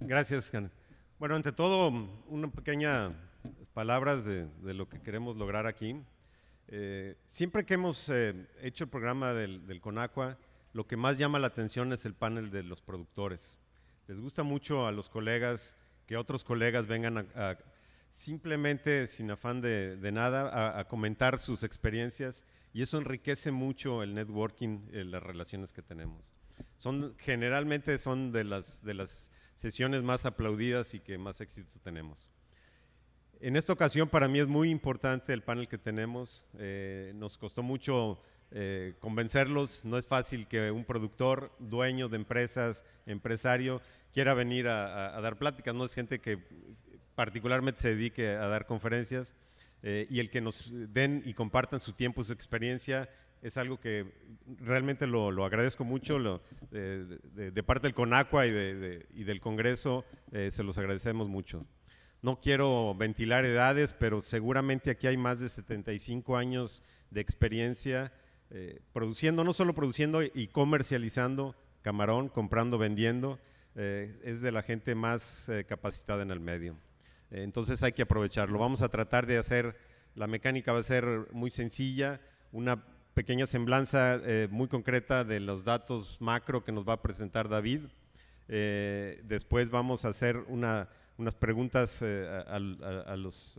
Gracias, Can. Bueno, ante todo, una pequeñas palabras de, lo que queremos lograr aquí. Eh, siempre que hemos eh, hecho el programa del, del, Conacua, lo que más llama la atención es el panel de los productores. Les gusta mucho a los colegas que otros colegas vengan simplemente sin afán de, nada a, a, comentar sus experiencias y eso enriquece mucho el networking, eh, las relaciones que tenemos. Son, generalmente son de las, de las sesiones más aplaudidas y que más éxito tenemos. En esta ocasión para mí es muy importante el panel que tenemos. Eh, nos costó mucho eh, convencerlos. No es fácil que un productor, dueño de empresas, empresario, quiera venir a dar pláticas. No es gente que particularmente se dedique a dar conferencias. Eh, y el que nos den y compartan su tiempo, su experiencia, es algo que realmente lo, agradezco mucho. de, parte del CONACUA y, del Congreso, eh, se los agradecemos mucho. No quiero ventilar edades, pero seguramente aquí hay más de 75 años de experiencia eh, produciendo, no solo produciendo y comercializando camarón, comprando, vendiendo. es de la gente más capacitada en el medio. Eh, entonces hay que aprovecharlo. Vamos a tratar de hacer, la mecánica va a ser muy sencilla, una pequeña semblanza eh, muy concreta de los datos macro que nos va a presentar David. Eh, después vamos a hacer unas preguntas a los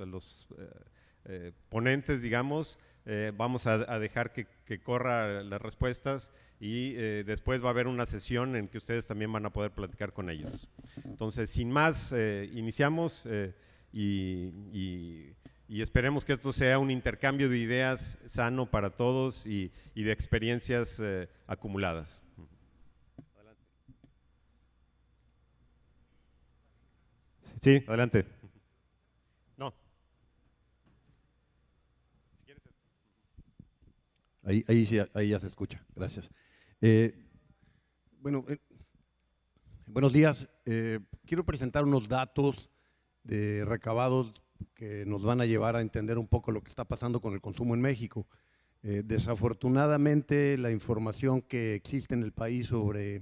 eh, ponentes, digamos, eh, vamos a, dejar que, corra las respuestas y eh, después va a haber una sesión en que ustedes también van a poder platicar con ellos. Entonces, sin más, iniciamos y, esperemos que esto sea un intercambio de ideas sano para todos y, y de experiencias acumuladas. Sí, adelante. Ahí, ya se escucha, gracias. Eh, bueno, eh, buenos días. Eh, quiero presentar unos datos de recabados que nos van a llevar a entender un poco lo que está pasando con el consumo en México. desafortunadamente, la información que existe en el país sobre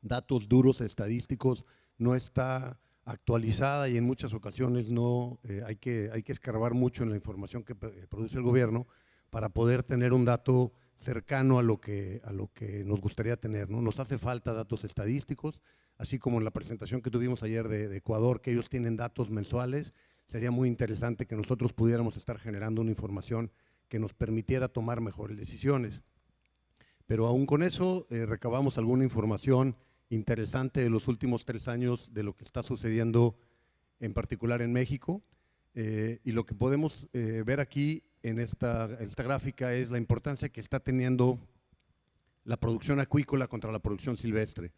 datos duros estadísticos no está actualizada y en muchas ocasiones no hay, que, hay que escarbar mucho en la información que produce el gobierno para poder tener un dato cercano a lo que, a lo que nos gustaría tener. ¿no? Nos hace falta datos estadísticos, así como en la presentación que tuvimos ayer de, Ecuador, que ellos tienen datos mensuales, sería muy interesante que nosotros pudiéramos estar generando una información que nos permitiera tomar mejores decisiones. Pero aún con eso, eh, recabamos alguna información interesante de los últimos tres años de lo que está sucediendo en particular en México. Eh, y lo que podemos eh, ver aquí en esta, esta gráfica es la importancia que está teniendo la producción acuícola contra la producción silvestre.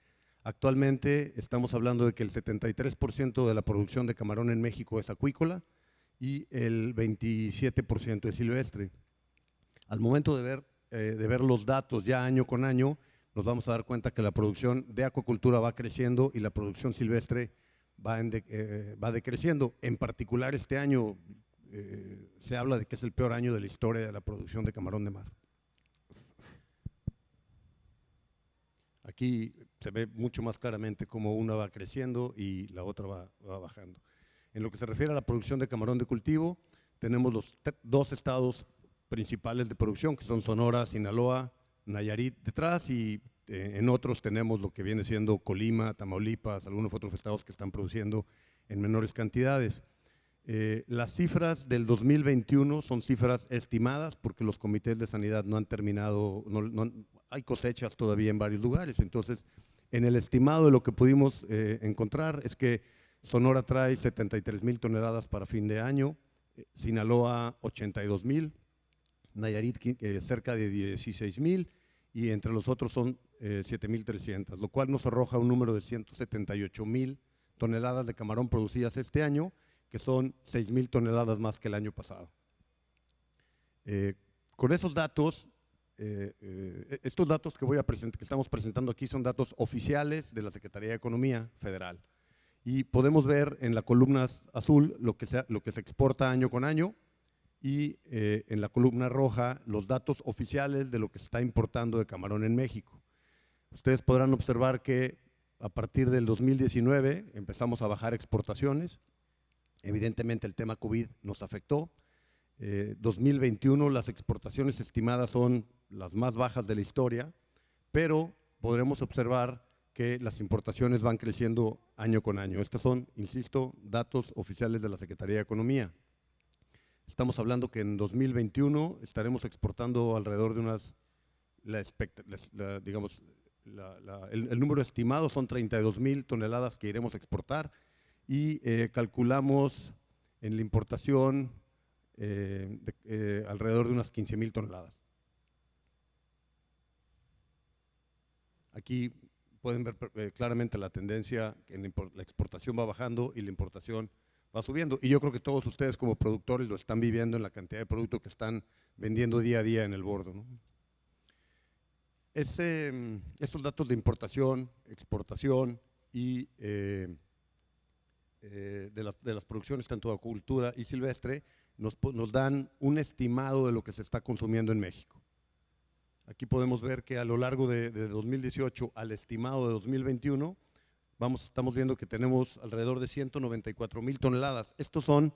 Actualmente estamos hablando de que el 73% de la producción de camarón en México es acuícola y el 27% es silvestre. Al momento de ver, eh, de ver los datos ya año con año, nos vamos a dar cuenta que la producción de acuacultura va creciendo y la producción silvestre va, eh, va decreciendo. En particular este año, eh, se habla de que es el peor año de la historia de la producción de camarón de mar. Aquí se ve mucho más claramente cómo una va creciendo y la otra va, bajando. En lo que se refiere a la producción de camarón de cultivo, tenemos los dos estados principales de producción, que son Sonora, Sinaloa, Nayarit detrás y eh, en otros tenemos lo que viene siendo Colima, Tamaulipas, algunos otros estados que están produciendo en menores cantidades. Eh, las cifras del 2021 son cifras estimadas porque los comités de sanidad no han terminado, hay cosechas todavía en varios lugares. Entonces, en el estimado de lo que pudimos eh, encontrar es que Sonora trae 73 mil toneladas para fin de año, eh, Sinaloa 82 mil, Nayarit cerca de 16 mil y entre los otros son 7.300, lo cual nos arroja un número de 178 mil toneladas de camarón producidas este año que son 6.000 toneladas más que el año pasado. Eh, con esos datos, eh, eh, estos datos que, voy a que estamos presentando aquí son datos oficiales de la Secretaría de Economía Federal. Y podemos ver en la columna azul lo que se, lo que se exporta año con año y en la columna roja los datos oficiales de lo que se está importando de camarón en México. Ustedes podrán observar que a partir del 2019 empezamos a bajar exportaciones, Evidentemente el tema COVID nos afectó. Eh, 2021 las exportaciones estimadas son las más bajas de la historia, pero podremos observar que las importaciones van creciendo año con año. Estos son, insisto, datos oficiales de la Secretaría de Economía. Estamos hablando que en 2021 estaremos exportando alrededor de unas, digamos, el, el número estimado son 32 mil toneladas que iremos a exportar y eh, calculamos en la importación eh, eh, alrededor de unas 15 mil toneladas. Aquí pueden ver claramente la tendencia, que la exportación va bajando y la importación va subiendo. Y yo creo que todos ustedes como productores lo están viviendo en la cantidad de producto que están vendiendo día a día en el bordo. Mm, estos datos de importación, exportación y eh, de, las, producciones, tanto de acuicultura y silvestre, nos, dan un estimado de lo que se está consumiendo en México. Aquí podemos ver que a lo largo de, 2018 al estimado de 2021, vamos, estamos viendo que tenemos alrededor de 194 mil toneladas. Estos son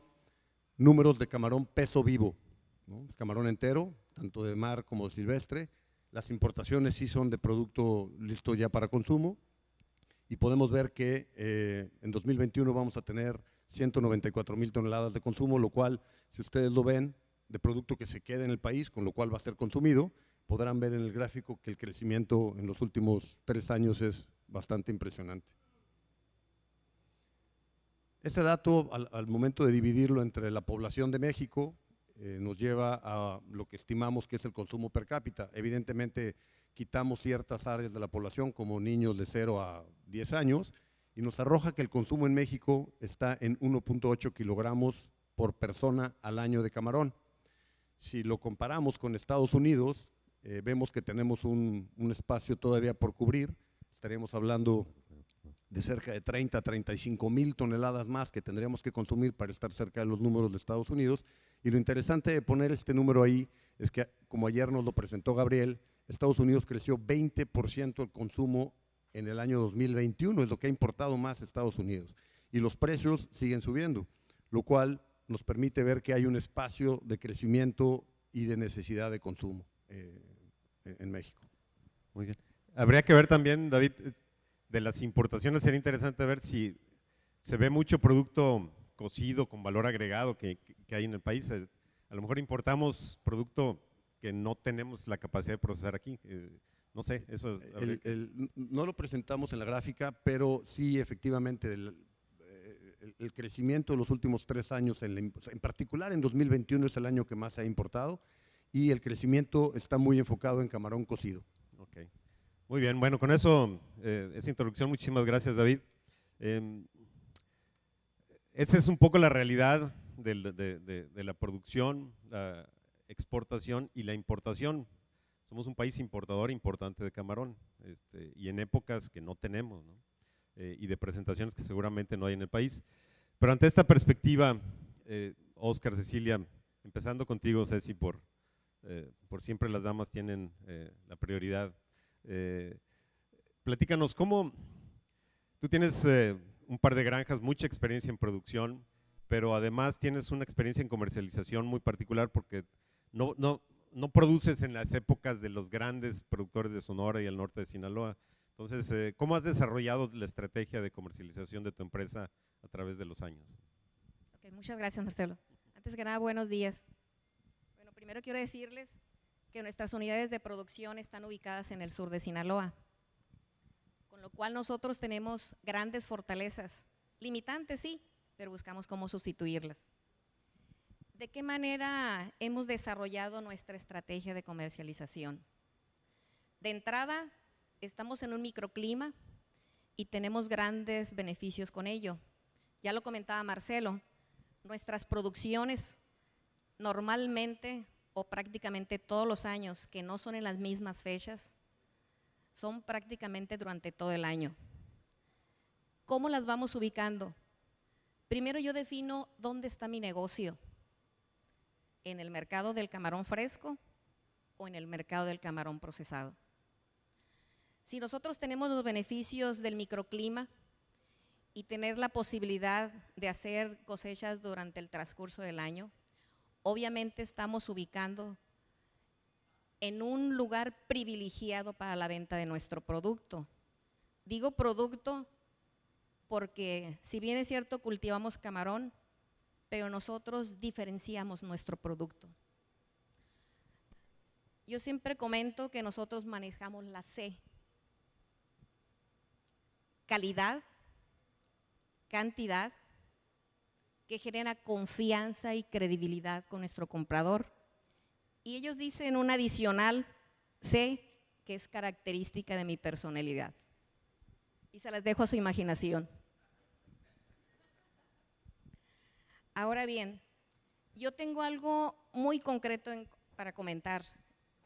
números de camarón peso vivo, camarón entero, tanto de mar como de silvestre. Las importaciones sí son de producto listo ya para consumo y podemos ver que eh, en 2021 vamos a tener 194 mil toneladas de consumo, lo cual, si ustedes lo ven, de producto que se queda en el país, con lo cual va a ser consumido, podrán ver en el gráfico que el crecimiento en los últimos tres años es bastante impresionante. Este dato, al, momento de dividirlo entre la población de México, eh, nos lleva a lo que estimamos que es el consumo per cápita. Evidentemente, quitamos ciertas áreas de la población, como niños de 0 a 10 años, y nos arroja que el consumo en México está en 1.8 kilogramos por persona al año de camarón. Si lo comparamos con Estados Unidos, eh, vemos que tenemos un, espacio todavía por cubrir, estaríamos hablando de cerca de 30 a 35 mil toneladas más que tendríamos que consumir para estar cerca de los números de Estados Unidos. Y lo interesante de poner este número ahí es que, como ayer nos lo presentó Gabriel, Estados Unidos creció 20% el consumo en el año 2021, es lo que ha importado más Estados Unidos. Y los precios siguen subiendo, lo cual nos permite ver que hay un espacio de crecimiento y de necesidad de consumo eh, en México. Habría que ver también, David, eh, de las importaciones sería interesante ver si se ve mucho producto cocido con valor agregado que, que hay en el país. Eh, a lo mejor importamos producto que no tenemos la capacidad de procesar aquí. Eh, no sé, eso es... no lo presentamos en la gráfica, pero sí, efectivamente, eh, el, crecimiento de los últimos tres años, en, en particular en 2021 es el año que más se ha importado y el crecimiento está muy enfocado en camarón cocido. muy bien. Bueno, con eso, eh, esa introducción, muchísimas gracias David. Em, esa es un poco la realidad de, de la producción, la, exportación y la importación. Somos un país importador importante de camarón este, y en épocas que no tenemos eh, y de presentaciones que seguramente no hay en el país. Pero ante esta perspectiva, eh, Oscar, Cecilia, empezando contigo, Ceci, por, eh, por siempre las damas tienen eh, la prioridad. platícanos, ¿cómo tú tienes un par de granjas, mucha experiencia en producción? pero además tienes una experiencia en comercialización muy particular porque no, no, no produces en las épocas de los grandes productores de Sonora y el norte de Sinaloa. Entonces, eh, ¿cómo has desarrollado la estrategia de comercialización de tu empresa a través de los años? muchas gracias, Marcelo. Antes que nada, buenos días. Bueno, primero quiero decirles que nuestras unidades de producción están ubicadas en el sur de Sinaloa, con lo cual nosotros tenemos grandes fortalezas, limitantes sí, pero buscamos cómo sustituirlas. ¿de qué manera hemos desarrollado nuestra estrategia de comercialización? De entrada, estamos en un microclima y tenemos grandes beneficios con ello. Ya lo comentaba Marcelo, nuestras producciones normalmente o prácticamente todos los años, que no son en las mismas fechas, son prácticamente durante todo el año. ¿Cómo las vamos ubicando? Primero yo defino dónde está mi negocio en el mercado del camarón fresco o en el mercado del camarón procesado. Si nosotros tenemos los beneficios del microclima y tener la posibilidad de hacer cosechas durante el transcurso del año, obviamente estamos ubicando en un lugar privilegiado para la venta de nuestro producto. Digo producto porque si bien es cierto cultivamos camarón, pero nosotros diferenciamos nuestro producto. Yo siempre comento que nosotros manejamos la C. Calidad, cantidad, que genera confianza y credibilidad con nuestro comprador. Y ellos dicen un adicional C, que es característica de mi personalidad. Y se las dejo a su imaginación. Ahora bien, yo tengo algo muy concreto para comentar.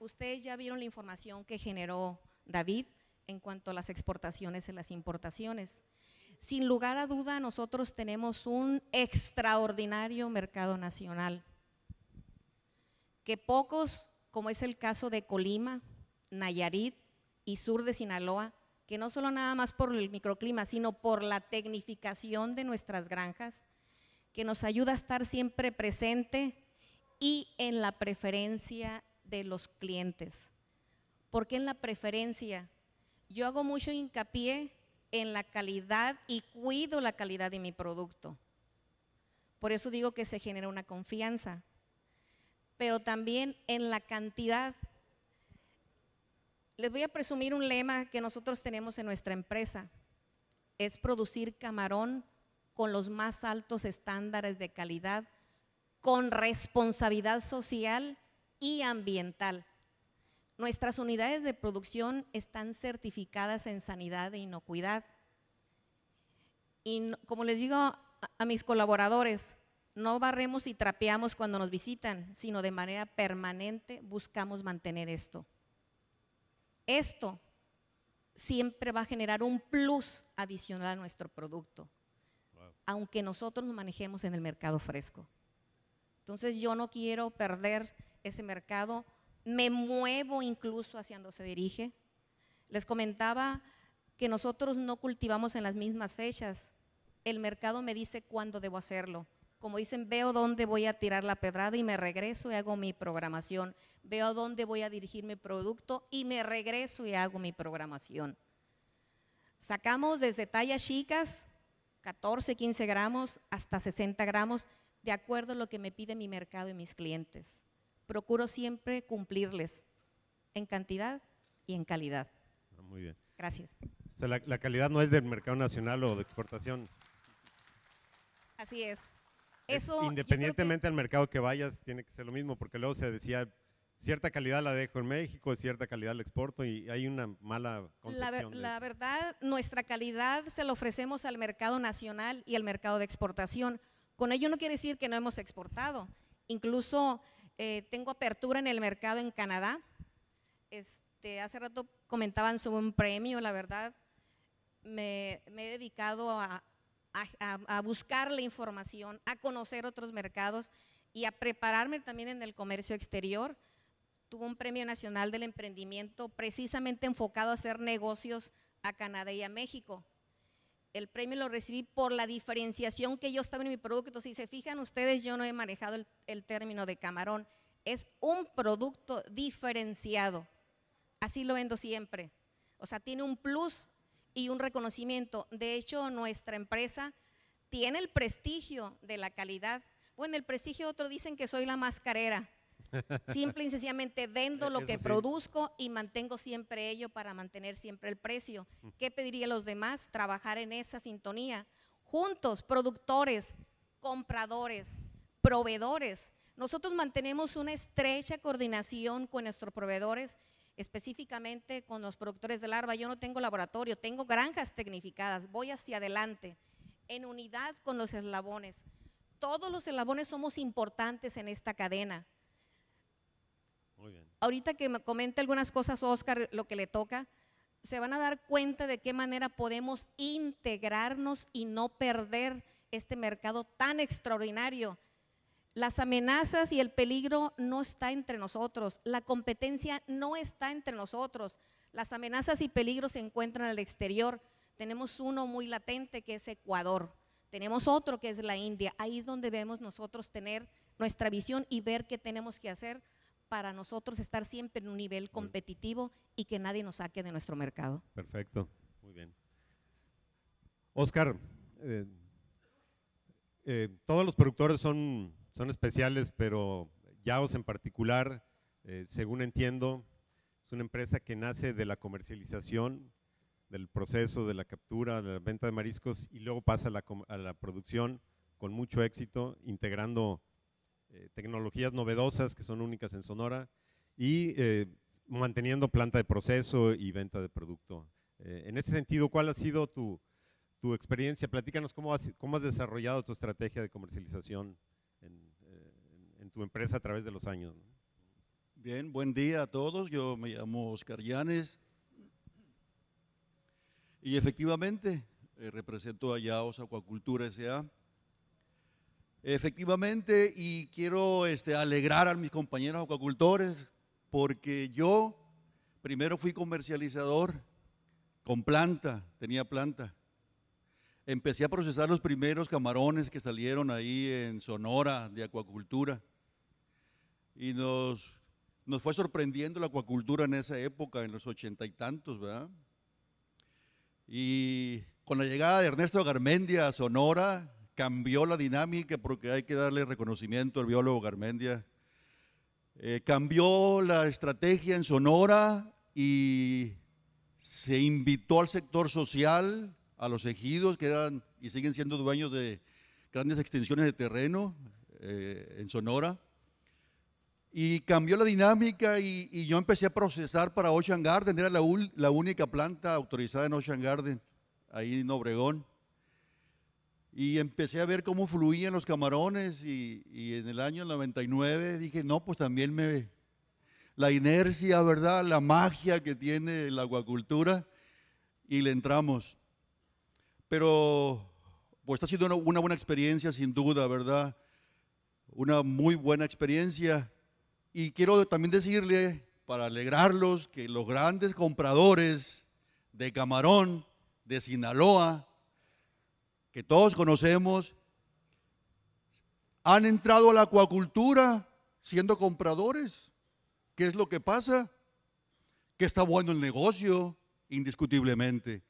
Ustedes ya vieron la información que generó David en cuanto a las exportaciones y las importaciones. Sin lugar a duda, nosotros tenemos un extraordinario mercado nacional que pocos, como es el caso de Colima, Nayarit y sur de Sinaloa, que no solo nada más por el microclima, sino por la tecnificación de nuestras granjas, que nos ayuda a estar siempre presente y en la preferencia de los clientes. Porque en la preferencia? Yo hago mucho hincapié en la calidad y cuido la calidad de mi producto. Por eso digo que se genera una confianza, pero también en la cantidad. Les voy a presumir un lema que nosotros tenemos en nuestra empresa. Es producir camarón con los más altos estándares de calidad, con responsabilidad social y ambiental. Nuestras unidades de producción están certificadas en sanidad e inocuidad. Y como les digo a mis colaboradores, no barremos y trapeamos cuando nos visitan, sino de manera permanente buscamos mantener esto. Esto siempre va a generar un plus adicional a nuestro producto aunque nosotros nos manejemos en el mercado fresco. Entonces yo no quiero perder ese mercado, me muevo incluso hacia donde se dirige. Les comentaba que nosotros no cultivamos en las mismas fechas. El mercado me dice cuándo debo hacerlo. Como dicen, veo dónde voy a tirar la pedrada y me regreso y hago mi programación. Veo dónde voy a dirigir mi producto y me regreso y hago mi programación. Sacamos desde tallas chicas 14, 15 gramos hasta 60 gramos, de acuerdo a lo que me pide mi mercado y mis clientes. Procuro siempre cumplirles en cantidad y en calidad. Ah, muy bien. Gracias. O sea, la, calidad no es del mercado nacional o de exportación. Así es. Eso, Independientemente del mercado que vayas, tiene que ser lo mismo, porque luego se decía, cierta calidad la dejo en México, cierta calidad la exporto y hay una mala concepción. La, verdad, nuestra calidad se la ofrecemos al mercado nacional y al mercado de exportación. Con ello no quiere decir que no hemos exportado. Incluso eh, tengo apertura en el mercado en Canadá. Este, hace rato comentaban sobre un premio, la verdad. Me, he dedicado a, a buscar la información, a conocer otros mercados y a prepararme también en el comercio exterior tuvo un Premio Nacional del Emprendimiento precisamente enfocado a hacer negocios a Canadá y a México. El premio lo recibí por la diferenciación que yo estaba en mi producto. Si se fijan ustedes, yo no he manejado el, término de camarón. Es un producto diferenciado. Así lo vendo siempre. O sea, tiene un plus y un reconocimiento. De hecho, nuestra empresa tiene el prestigio de la calidad. Bueno, el prestigio, otro dicen que soy la mascarera Simple y sencillamente vendo e, lo que produzco y mantengo siempre ello para mantener siempre el precio. Mm. ¿Qué pediría a los demás? Trabajar en esa sintonía. Juntos, productores, compradores, proveedores. Nosotros mantenemos una estrecha coordinación con nuestros proveedores, específicamente con los productores de larva. Yo no tengo laboratorio, tengo granjas tecnificadas, voy hacia adelante, en unidad con los eslabones. Todos los eslabones somos importantes en esta cadena ahorita que me comente algunas cosas Oscar, lo que le toca, se van a dar cuenta de qué manera podemos integrarnos y no perder este mercado tan extraordinario. Las amenazas y el peligro no está entre nosotros, la competencia no está entre nosotros, las amenazas y peligros se encuentran al exterior. Tenemos uno muy latente que es Ecuador, tenemos otro que es la India, ahí es donde debemos nosotros tener nuestra visión y ver qué tenemos que hacer para nosotros estar siempre en un nivel competitivo y que nadie nos saque de nuestro mercado. Perfecto, muy bien. Oscar, eh, eh, todos los productores son, son especiales, pero Yaos en particular, eh, según entiendo, es una empresa que nace de la comercialización, del proceso de la captura, de la venta de mariscos y luego pasa a la, a la producción con mucho éxito, integrando eh, tecnologías novedosas que son únicas en Sonora y eh, manteniendo planta de proceso y venta de producto. Eh, en ese sentido, ¿cuál ha sido tu, experiencia? Platícanos cómo has, desarrollado tu estrategia de comercialización en, tu empresa a través de los años. Bien, buen día a todos. Yo me llamo Oscar Llanes y efectivamente represento a Yaos Acuacultura S.A., Efectivamente, y quiero este, alegrar a mis compañeros acuacultores porque yo primero fui comercializador con planta, tenía planta. Empecé a procesar los primeros camarones que salieron ahí en Sonora de acuacultura. Y nos, nos fue sorprendiendo la acuacultura en esa época, en los ochenta y tantos, ¿verdad? Y con la llegada de Ernesto Garmendia a Sonora, cambió la dinámica, porque hay que darle reconocimiento al biólogo Garmendia, eh, cambió la estrategia en Sonora y se invitó al sector social, a los ejidos que eran y siguen siendo dueños de grandes extensiones de terreno eh, en Sonora. Y cambió la dinámica y, yo empecé a procesar para Ocean Garden, era la, la única planta autorizada en Ocean Garden, ahí en Obregón. Y empecé a ver cómo fluían los camarones y, en el año 99 dije, no, pues también me... ve La inercia, ¿verdad? La magia que tiene la acuacultura y le entramos. Pero, pues está siendo una, una buena experiencia sin duda, ¿verdad? Una muy buena experiencia. Y quiero también decirle, para alegrarlos, que los grandes compradores de camarón de Sinaloa, que todos conocemos, han entrado a la acuacultura siendo compradores. ¿Qué es lo que pasa? Que está bueno el negocio, indiscutiblemente.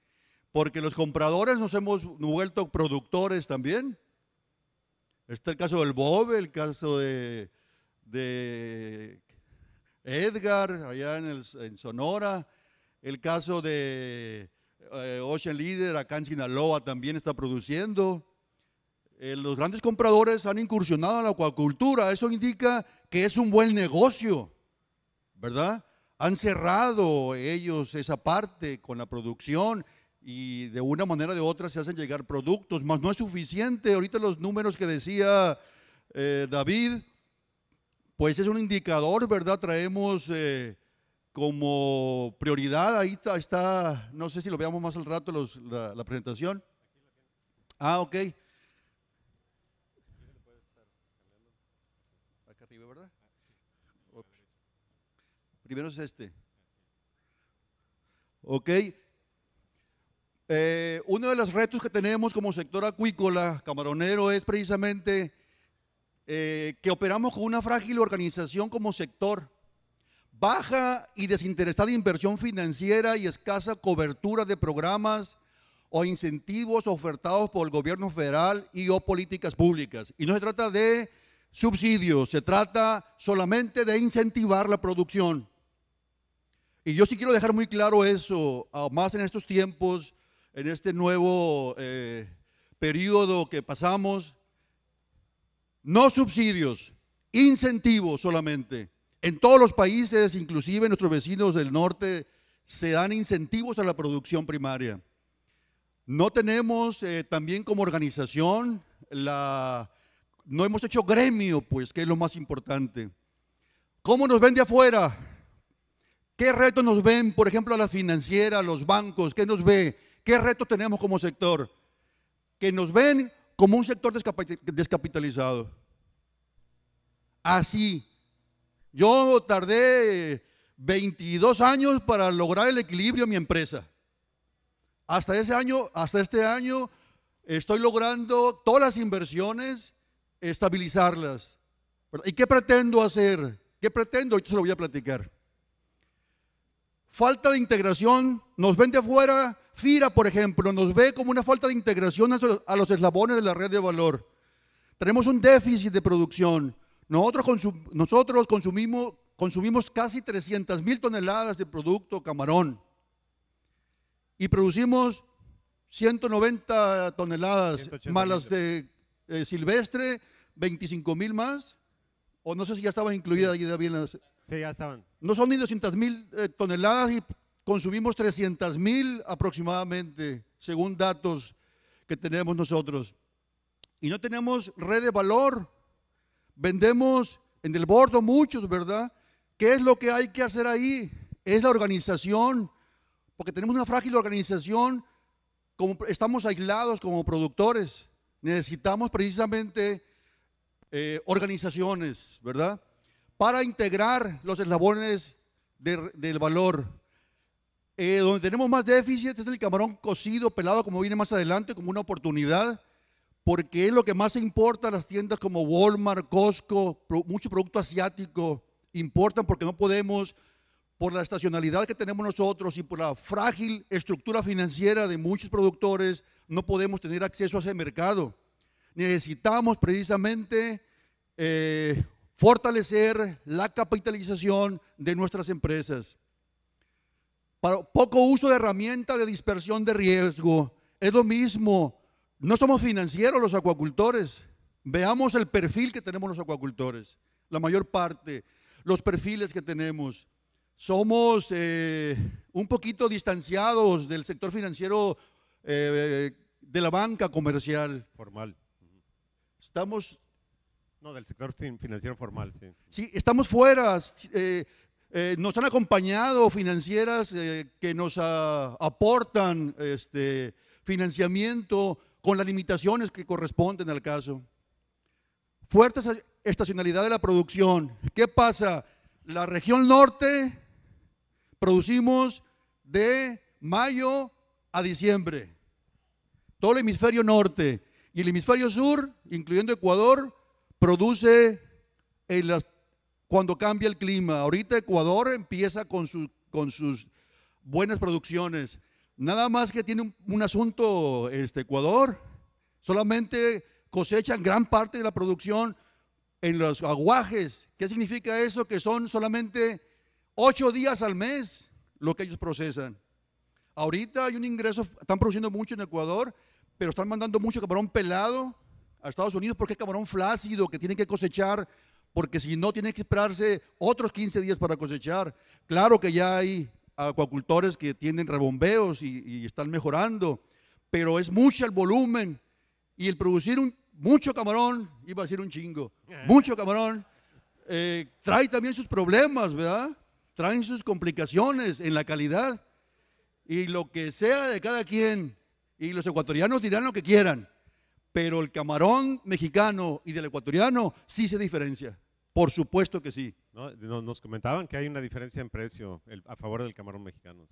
Porque los compradores nos hemos vuelto productores también. Está el caso del Bob, el caso de, Edgar, allá en, en Sonora, el caso de eh, Ocean Leader acá en Sinaloa también está produciendo. Eh, los grandes compradores han incursionado en la acuacultura. Eso indica que es un buen negocio, ¿verdad? Han cerrado ellos esa parte con la producción y de una manera de otra se hacen llegar productos, mas no es suficiente. Ahorita los números que decía eh, David, pues es un indicador, ¿verdad? Traemos como prioridad, ahí está, no sé si lo veamos más al rato la, presentación. Ah, ok. Primero es este. Ok. Eh, uno de los retos que tenemos como sector acuícola, camaronero, es precisamente eh, que operamos con una frágil organización como sector baja y desinteresada inversión financiera y escasa cobertura de programas o incentivos ofertados por el gobierno federal y o políticas públicas. Y no se trata de subsidios, se trata solamente de incentivar la producción. Y yo sí quiero dejar muy claro eso, ah, más en estos tiempos, en este nuevo eh, periodo que pasamos, no subsidios, incentivos solamente. En todos los países, inclusive nuestros vecinos del norte, se dan incentivos a la producción primaria. No tenemos eh, también como organización la... No hemos hecho gremio, pues, que es lo más importante. ¿Cómo nos ven de afuera? ¿Qué retos nos ven, por ejemplo, a las financieras, los bancos? ¿Qué nos ve? ¿Qué retos tenemos como sector? Que nos ven como un sector descapitalizado. Así, yo tardé 22 años para lograr el equilibrio en mi empresa. Hasta ese año, hasta este año estoy logrando todas las inversiones estabilizarlas. ¿Y qué pretendo hacer? ¿Qué pretendo? Yo se lo voy a platicar. Falta de integración, nos ven de afuera, FIRA, por ejemplo, nos ve como una falta de integración a los eslabones de la red de valor. Tenemos un déficit de producción, nosotros, consumimos, casi 300 mil toneladas de producto camarón y producimos 190 toneladas malas de eh, silvestre, 25 mil más, o no sé si ya estaban incluidas ahí David. Las, sí, ya estaban. No son ni 200 mil eh, toneladas y consumimos 300 mil aproximadamente, según datos que tenemos nosotros. Y no tenemos red de valor vendemos en el bordo muchos, ¿verdad? ¿Qué es lo que hay que hacer ahí? Es la organización, porque tenemos una frágil organización, como estamos aislados como productores, necesitamos precisamente eh, organizaciones, ¿verdad? Para integrar los eslabones del valor. Eh, donde tenemos más déficit es en el camarón cocido, pelado, como viene más adelante, como una oportunidad porque es lo que más importa las tiendas como Walmart, Costco, mucho producto asiático, importan porque no podemos, por la estacionalidad que tenemos nosotros y por la frágil estructura financiera de muchos productores, no podemos tener acceso a ese mercado. Necesitamos precisamente eh, fortalecer la capitalización de nuestras empresas. Para poco uso de herramientas de dispersión de riesgo. Es lo mismo no somos financieros los acuacultores. Veamos el perfil que tenemos los acuacultores. La mayor parte, los perfiles que tenemos. Somos eh, un poquito distanciados del sector financiero eh, de la banca comercial. Formal. Estamos... No, del sector financiero formal, sí. Sí, estamos fuera. Eh, nos han acompañado financieras que nos aportan este, financiamiento con las limitaciones que corresponden al caso. Fuerte estacionalidad de la producción. ¿Qué pasa? La región norte producimos de mayo a diciembre. Todo el hemisferio norte y el hemisferio sur, incluyendo Ecuador, produce cuando cambia el clima. Ahorita Ecuador empieza con, con sus buenas producciones. Nada más que tiene un, asunto este, Ecuador. Solamente cosechan gran parte de la producción en los aguajes. ¿Qué significa eso? Que son solamente ocho días al mes lo que ellos procesan. Ahorita hay un ingreso, están produciendo mucho en Ecuador, pero están mandando mucho camarón pelado a Estados Unidos porque es camarón flácido que tienen que cosechar, porque si no tienen que esperarse otros 15 días para cosechar. Claro que ya hay acuacultores que tienen rebombeos y, están mejorando, pero es mucho el volumen y el producir un, mucho camarón, iba a decir un chingo, eh. mucho camarón, eh, trae también sus problemas, ¿verdad? Traen sus complicaciones en la calidad y lo que sea de cada quien, y los ecuatorianos dirán lo que quieran, pero el camarón mexicano y del ecuatoriano sí se diferencia, por supuesto que sí nos comentaban que hay una diferencia en precio a favor del camarón mexicano.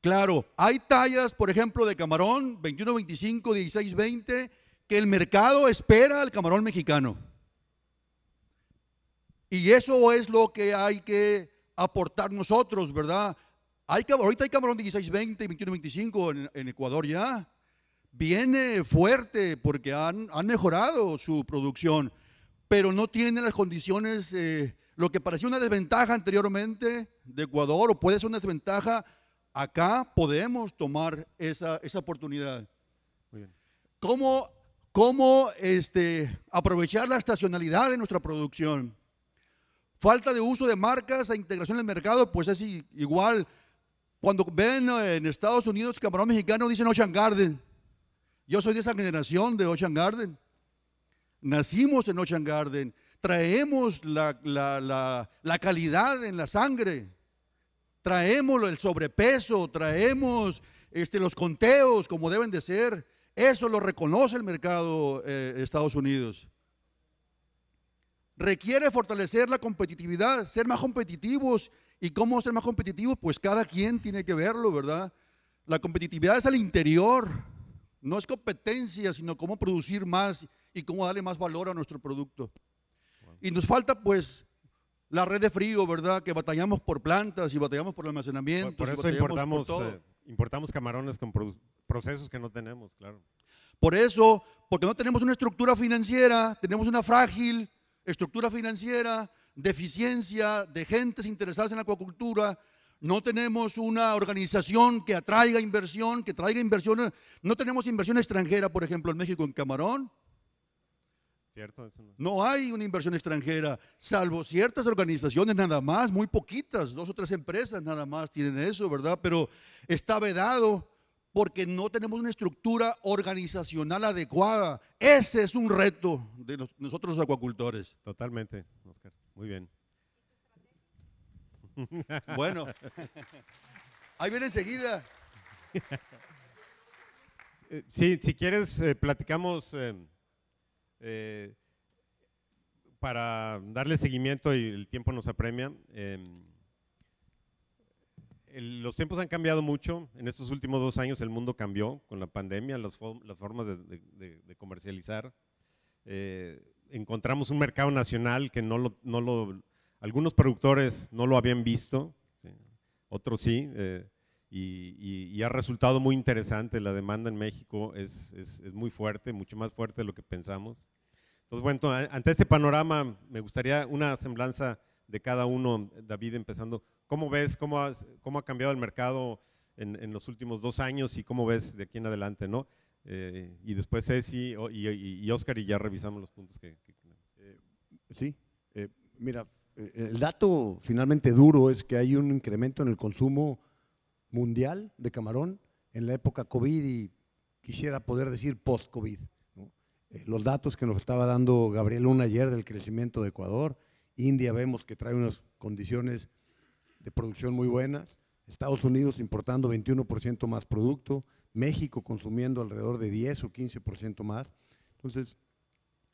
Claro, hay tallas, por ejemplo, de camarón 21, 25, 16, 20, que el mercado espera al camarón mexicano. Y eso es lo que hay que aportar nosotros, ¿verdad? Hay, ahorita hay camarón 16, 20, 21, 25 en, Ecuador ya. Viene fuerte porque han, han, mejorado su producción, pero no tiene las condiciones eh, lo que parecía una desventaja anteriormente de Ecuador o puede ser una desventaja, acá podemos tomar esa, esa oportunidad. ¿Cómo, cómo este, aprovechar la estacionalidad de nuestra producción? Falta de uso de marcas e integración del mercado, pues es igual. Cuando ven eh, en Estados Unidos camarón mexicano, dicen Ocean Garden. Yo soy de esa generación de Ocean Garden. Nacimos en Ocean Garden traemos la, calidad en la sangre, traemos el sobrepeso, traemos este, los conteos como deben de ser. Eso lo reconoce el mercado eh, Estados Unidos. Requiere fortalecer la competitividad, ser más competitivos. ¿Y cómo ser más competitivos? Pues cada quien tiene que verlo, ¿verdad? La competitividad es al interior, no es competencia, sino cómo producir más y cómo darle más valor a nuestro producto. Y nos falta pues la red de frío, ¿verdad? Que batallamos por plantas y batallamos por almacenamiento. Por, eso eh, importamos, camarones con procesos que no tenemos, claro. Por eso, porque no tenemos una estructura financiera, tenemos una frágil estructura financiera, deficiencia de gentes interesadas en la acuacultura, no tenemos una organización que atraiga inversión, que traiga inversión. no tenemos inversión extranjera, por ejemplo, en México, en Camarón, no. hay una inversión extranjera, salvo ciertas organizaciones nada más, muy poquitas, dos o tres empresas nada más tienen eso, ¿verdad? Pero está vedado porque no tenemos una estructura organizacional adecuada. Ese es un reto de nosotros los acuacultores. Totalmente, Oscar. Muy bien. Bueno, ahí viene enseguida. si quieres, eh, platicamos. Eh, eh, para darle seguimiento y el tiempo nos apremia, em, los tiempos han cambiado mucho. En estos últimos dos años el mundo cambió con la pandemia, las, formas de, comercializar. Eh, encontramos un mercado nacional que no lo, algunos productores no lo habían visto, otros sí, eh, y, ha resultado muy interesante. La demanda en México es, es muy fuerte, mucho más fuerte de lo que pensamos. Entonces, bueno, ante este panorama me gustaría una semblanza de cada uno, David, empezando. ¿Cómo ves, cómo, cómo ha cambiado el mercado en, los últimos dos años y cómo ves de aquí en adelante, no? Eh, y después Ceci y, y, Oscar y ya revisamos los puntos que... Eh, sí, eh, mira, el dato finalmente duro es que hay un incremento en el consumo mundial de camarón en la época COVID y quisiera poder decir post-COVID. Eh, los datos que nos estaba dando Gabriel Luna ayer del crecimiento de Ecuador, India vemos que trae unas condiciones de producción muy buenas, Estados Unidos importando 21% más producto, México consumiendo alrededor de 10 o 15% más. Entonces,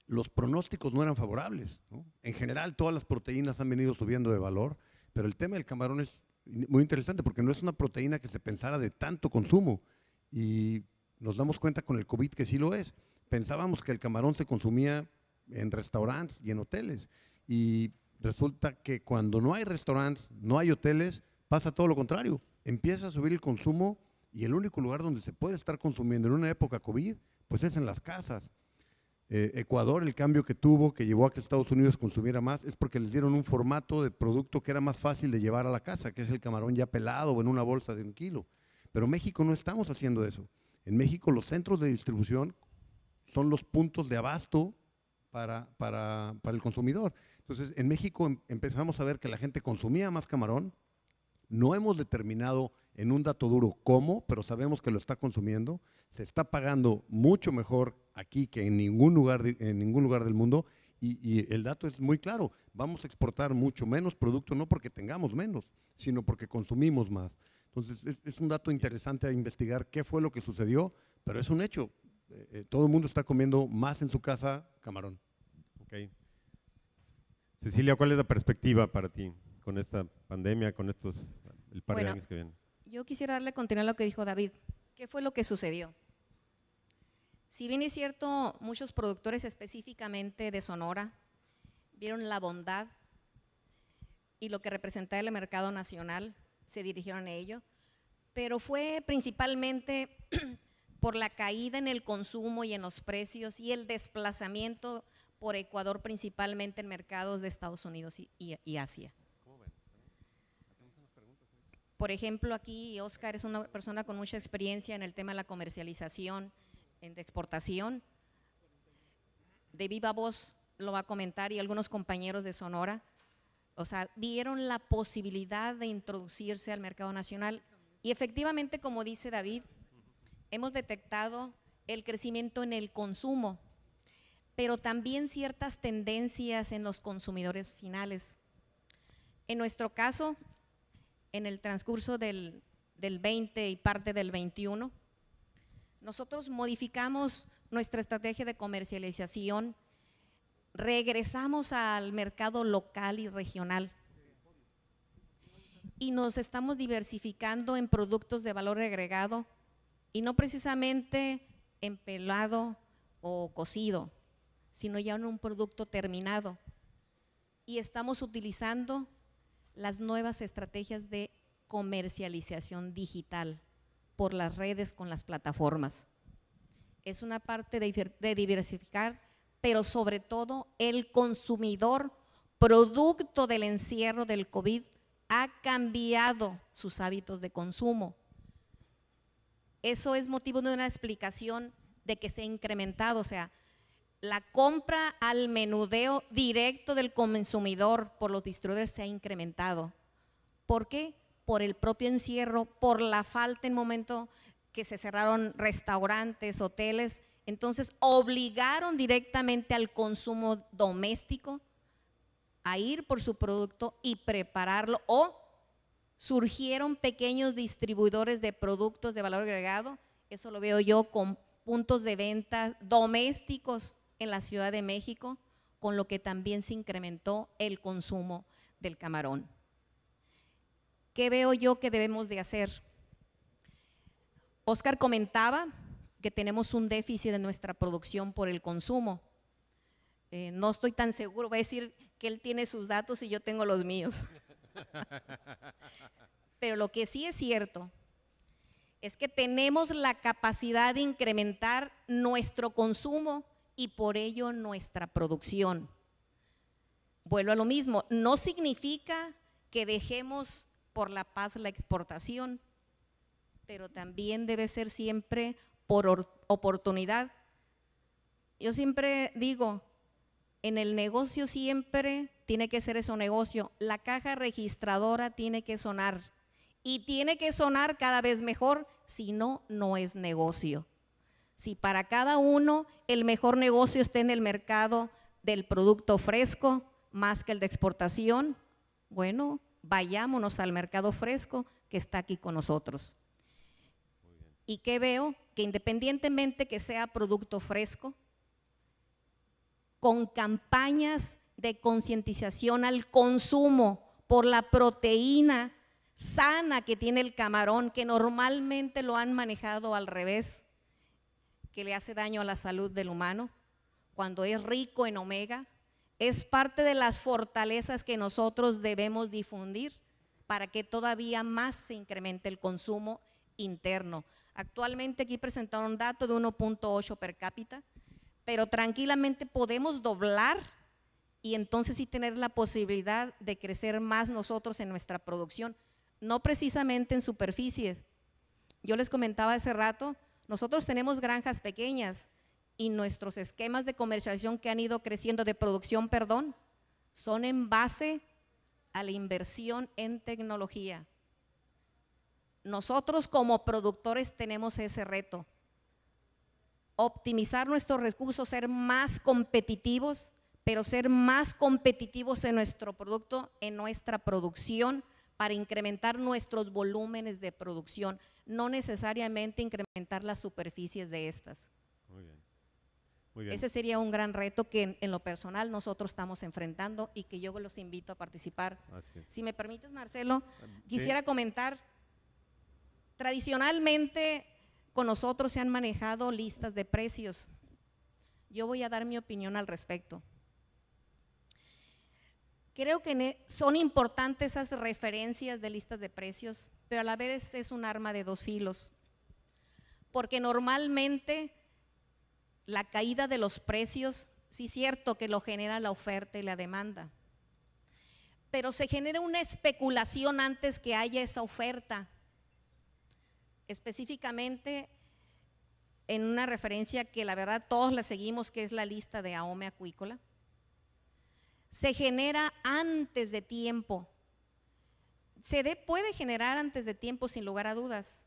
los pronósticos no eran favorables. En general, todas las proteínas han venido subiendo de valor, pero el tema del camarón es muy interesante porque no es una proteína que se pensara de tanto consumo y nos damos cuenta con el COVID que sí lo es pensábamos que el camarón se consumía en restaurantes y en hoteles. Y resulta que cuando no hay restaurantes, no hay hoteles, pasa todo lo contrario. Empieza a subir el consumo y el único lugar donde se puede estar consumiendo en una época COVID, pues es en las casas. Eh, Ecuador, el cambio que tuvo, que llevó a que Estados Unidos consumiera más, es porque les dieron un formato de producto que era más fácil de llevar a la casa, que es el camarón ya pelado o en una bolsa de un kilo. Pero México no estamos haciendo eso. En México los centros de distribución son los puntos de abasto para, el consumidor. Entonces, en México em, empezamos a ver que la gente consumía más camarón, no hemos determinado en un dato duro cómo, pero sabemos que lo está consumiendo, se está pagando mucho mejor aquí que en ningún lugar, en ningún lugar del mundo y, el dato es muy claro, vamos a exportar mucho menos producto, no porque tengamos menos, sino porque consumimos más. Entonces es, es un dato interesante a investigar qué fue lo que sucedió, pero es un hecho, eh, todo el mundo está comiendo más en su casa camarón. Okay. Cecilia, ¿cuál es la perspectiva para ti con esta pandemia, con estos el par de años que vienen? Yo quisiera darle continuidad a lo que dijo David. ¿Qué fue lo que sucedió? Si bien es cierto, muchos productores específicamente de Sonora vieron la bondad y lo que representaba el mercado nacional, se dirigieron a ello, pero fue principalmente por la caída en el consumo y en los precios y el desplazamiento por Ecuador principalmente en mercados de Estados Unidos y, y, Asia. ¿eh? Por ejemplo, aquí Oscar es una persona con mucha experiencia en el tema de la comercialización, en de exportación. De viva voz lo va a comentar y algunos compañeros de Sonora. O sea, vieron la posibilidad de introducirse al mercado nacional. Y efectivamente, como dice David, hemos detectado el crecimiento en el consumo, pero también ciertas tendencias en los consumidores finales. En nuestro caso, en el transcurso del, 20 y parte del 21, nosotros modificamos nuestra estrategia de comercialización, regresamos al mercado local y regional y nos estamos diversificando en productos de valor agregado y no precisamente empelado o cocido, sino ya en un producto terminado. Y estamos utilizando las nuevas estrategias de comercialización digital por las redes con las plataformas. Es una parte de, de diversificar, pero sobre todo el consumidor, producto del encierro del COVID, ha cambiado sus hábitos de consumo eso es motivo de una explicación de que se ha incrementado, o sea, la compra al menudeo directo del consumidor por los distribuidores se ha incrementado. ¿Por qué? Por el propio encierro, por la falta en momento que se cerraron restaurantes, hoteles, entonces obligaron directamente al consumo doméstico a ir por su producto y prepararlo o surgieron pequeños distribuidores de productos de valor agregado, eso lo veo yo con puntos de venta domésticos en la Ciudad de México, con lo que también se incrementó el consumo del camarón. ¿Qué veo yo que debemos de hacer? Oscar comentaba que tenemos un déficit de nuestra producción por el consumo. Eh, no estoy tan seguro, voy a decir que él tiene sus datos y yo tengo los míos. Pero lo que sí es cierto es que tenemos la capacidad de incrementar nuestro consumo y por ello nuestra producción. Vuelvo a lo mismo, no significa que dejemos por la paz la exportación, pero también debe ser siempre por oportunidad. Yo siempre digo, en el negocio siempre tiene que ser eso negocio. La caja registradora tiene que sonar y tiene que sonar cada vez mejor, si no, no es negocio. Si para cada uno el mejor negocio está en el mercado del producto fresco más que el de exportación, bueno, vayámonos al mercado fresco que está aquí con nosotros. ¿Y qué veo? Que independientemente que sea producto fresco, con campañas de concientización al consumo por la proteína sana que tiene el camarón, que normalmente lo han manejado al revés, que le hace daño a la salud del humano, cuando es rico en omega, es parte de las fortalezas que nosotros debemos difundir para que todavía más se incremente el consumo interno. Actualmente aquí presentaron un dato de 1.8 per cápita, pero tranquilamente podemos doblar y entonces sí tener la posibilidad de crecer más nosotros en nuestra producción, no precisamente en superficies. Yo les comentaba hace rato, nosotros tenemos granjas pequeñas y nuestros esquemas de comercialización que han ido creciendo, de producción, perdón, son en base a la inversión en tecnología. Nosotros como productores tenemos ese reto, optimizar nuestros recursos, ser más competitivos pero ser más competitivos en nuestro producto, en nuestra producción, para incrementar nuestros volúmenes de producción, no necesariamente incrementar las superficies de estas. Ese sería un gran reto que en, lo personal nosotros estamos enfrentando y que yo los invito a participar. Si me permites, Marcelo, quisiera comentar, tradicionalmente con nosotros se han manejado listas de precios. Yo voy a dar mi opinión al respecto. Creo que e, son importantes esas referencias de listas de precios, pero a la vez es un arma de dos filos, porque normalmente la caída de los precios, sí es cierto que lo genera la oferta y la demanda, pero se genera una especulación antes que haya esa oferta. Específicamente en una referencia que la verdad todos la seguimos, que es la lista de Aome Acuícola se genera antes de tiempo. Se puede generar antes de tiempo sin lugar a dudas,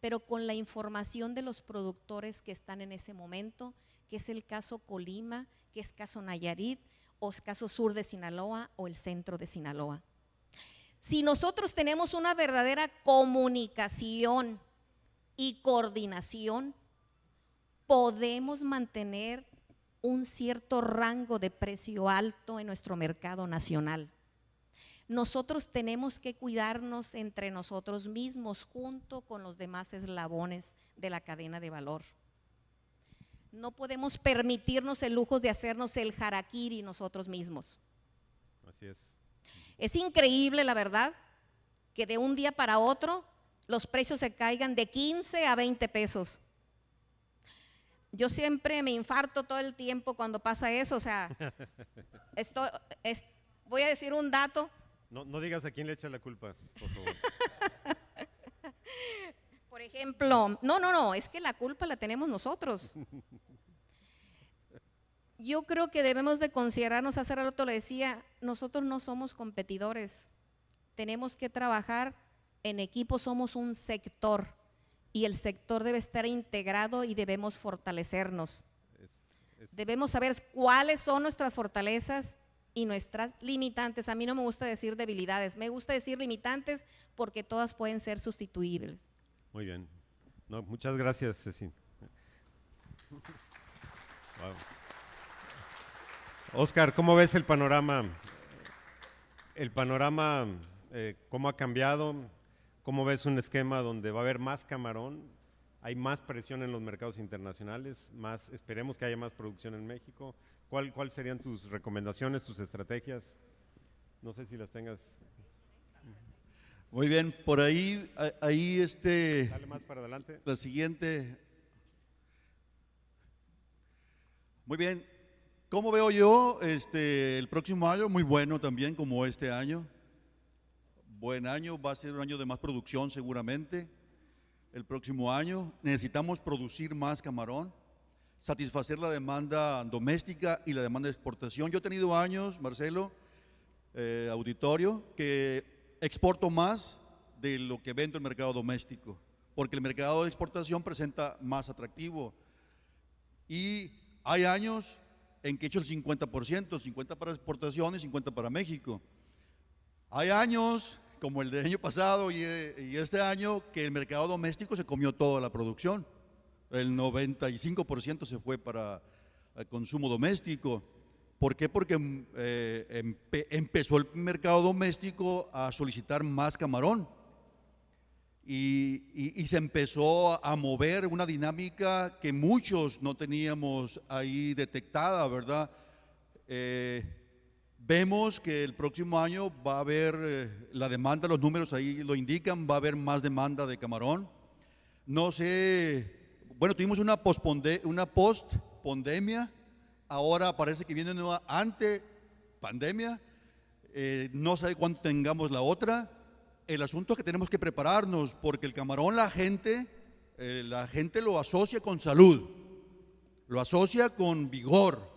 pero con la información de los productores que están en ese momento, que es el caso Colima, que es caso Nayarit, o es caso sur de Sinaloa o el centro de Sinaloa. Si nosotros tenemos una verdadera comunicación y coordinación, podemos mantener un cierto rango de precio alto en nuestro mercado nacional. Nosotros tenemos que cuidarnos entre nosotros mismos junto con los demás eslabones de la cadena de valor. No podemos permitirnos el lujo de hacernos el harakiri nosotros mismos. Así es. Es increíble, la verdad, que de un día para otro los precios se caigan de 15 a 20 pesos yo siempre me infarto todo el tiempo cuando pasa eso. O sea, estoy, voy a decir un dato. No, digas a quién le echa la culpa, por favor. por ejemplo, no, no, no, es que la culpa la tenemos nosotros. Yo creo que debemos de considerarnos, hace otro le decía, nosotros no somos competidores, tenemos que trabajar en equipo, somos un sector y el sector debe estar integrado y debemos fortalecernos. Debemos saber cuáles son nuestras fortalezas y nuestras limitantes. A mí no me gusta decir debilidades, me gusta decir limitantes porque todas pueden ser sustituibles. Muy bien. muchas gracias, Ceci. Oscar, ¿cómo ves el panorama? El panorama, eh, ¿cómo ha cambiado? ¿Cómo ves un esquema donde va a haber más camarón? ¿Hay más presión en los mercados internacionales? Más, esperemos que haya más producción en México. ¿Cuáles serían tus recomendaciones, tus estrategias? No sé si las tengas. Muy bien, por ahí, ahí este. Dale más para adelante. La siguiente. Muy bien. ¿Cómo veo yo este, el próximo año? Muy bueno también, como este año buen año, va a ser un año de más producción seguramente. El próximo año necesitamos producir más camarón, satisfacer la demanda doméstica y la demanda de exportación. Yo he tenido años, Marcelo, eh, auditorio, que exporto más de lo que vendo en el mercado doméstico, porque el mercado de exportación presenta más atractivo. Y hay años en que he hecho el 50%, 50 para exportación y 50 para México. Hay años como el del año pasado eh, y, este año, que el mercado doméstico se comió toda la producción. El 95% se fue para el eh, consumo doméstico. ¿Por qué? Porque mm, eh, empezó el mercado doméstico a solicitar más camarón y, se empezó a mover una dinámica que muchos no teníamos ahí detectada, ¿verdad? Vemos que el próximo año va a haber eh, la demanda, los números ahí lo indican, va a haber más demanda de camarón. No sé, bueno, tuvimos una, una post-pandemia, ahora parece que viene una ante-pandemia, eh, no sé cuándo tengamos la otra. El asunto es que tenemos que prepararnos, porque el camarón la gente, eh, la gente lo asocia con salud, lo asocia con vigor,